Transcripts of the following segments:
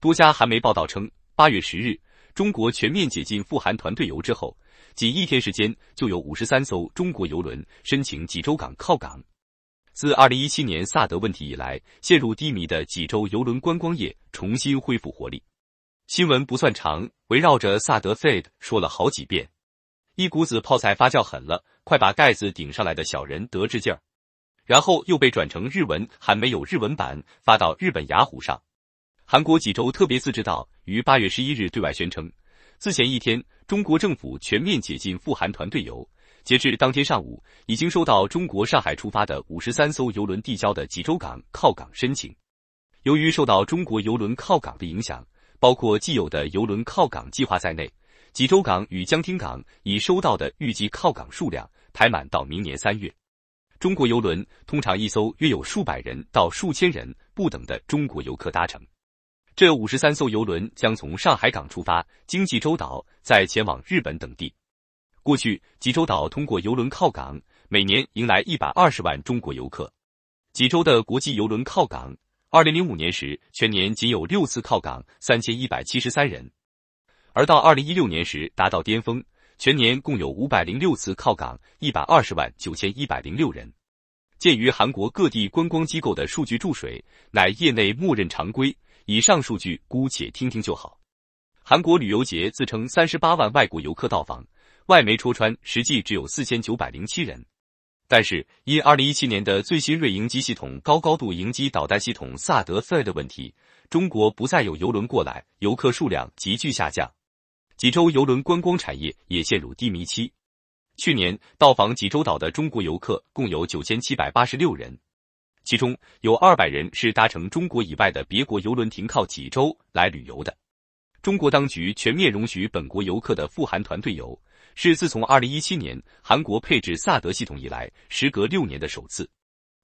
多家韩媒报道称，八月十日，中国全面解禁赴韩团队游之后，仅一天时间，就有五十三艘中国游轮申请济州港靠港。自二零一七年萨德问题以来，陷入低迷的济州游轮观光业重新恢复活力。新闻不算长，围绕着萨德 fade 说了好几遍，一股子泡菜发酵狠了，快把盖子顶上来的小人得志劲儿。然后又被转成日文，还没有日文版发到日本雅虎上。韩国济州特别自治道于八月十一日对外宣称，自前一天中国政府全面解禁赴韩团队游。截至当天上午，已经收到中国上海出发的五十三艘游轮递交的济州港靠港申请。由于受到中国游轮靠港的影响，包括既有的游轮靠港计划在内，济州港与江汀港已收到的预计靠港数量排满到明年三月。中国游轮通常一艘约有数百人到数千人不等的中国游客搭乘。这五十三艘游轮将从上海港出发，经济州岛，再前往日本等地。过去，济州岛通过游轮靠港，每年迎来一百二十万中国游客。济州的国际游轮靠港，二零零五年时全年仅有六次靠港，三千一百七十三人；而到二零一六年时达到巅峰，全年共有五百零六次靠港，一百二十万九千一百零六人。鉴于韩国各地观光机构的数据注水乃业内默认常规。以上数据姑且听听就好。韩国旅游节自称三十八万外国游客到访，外媒戳穿实际只有四千九百零七人。但是因二零一七年的最新锐鹰机系统高高度迎击导弹系统萨德之的问题，中国不再有游轮过来，游客数量急剧下降。济州游轮观光产业也陷入低迷期。去年到访济州岛的中国游客共有九千七百八十六人。其中有二百人是搭乘中国以外的别国游轮停靠济州来旅游的。中国当局全面容许本国游客的赴韩团队游，是自从二零一七年韩国配置萨德系统以来，时隔六年的首次。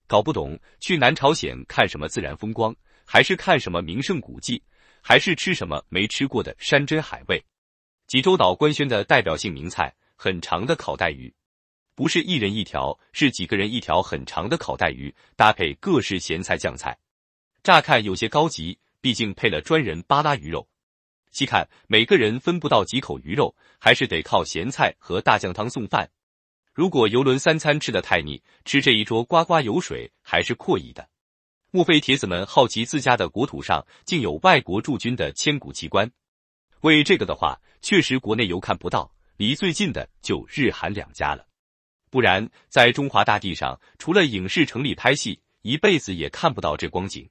搞不懂去南朝鲜看什么自然风光，还是看什么名胜古迹，还是吃什么没吃过的山珍海味？济州岛官宣的代表性名菜，很长的烤带鱼。不是一人一条，是几个人一条很长的烤带鱼，搭配各式咸菜酱菜。乍看有些高级，毕竟配了专人扒拉鱼肉。细看每个人分不到几口鱼肉，还是得靠咸菜和大酱汤送饭。如果游轮三餐吃的太腻，吃这一桌刮刮油水还是阔以的。莫非铁子们好奇自家的国土上竟有外国驻军的千古奇观？为这个的话，确实国内游看不到，离最近的就日韩两家了。不然，在中华大地上，除了影视城里拍戏，一辈子也看不到这光景。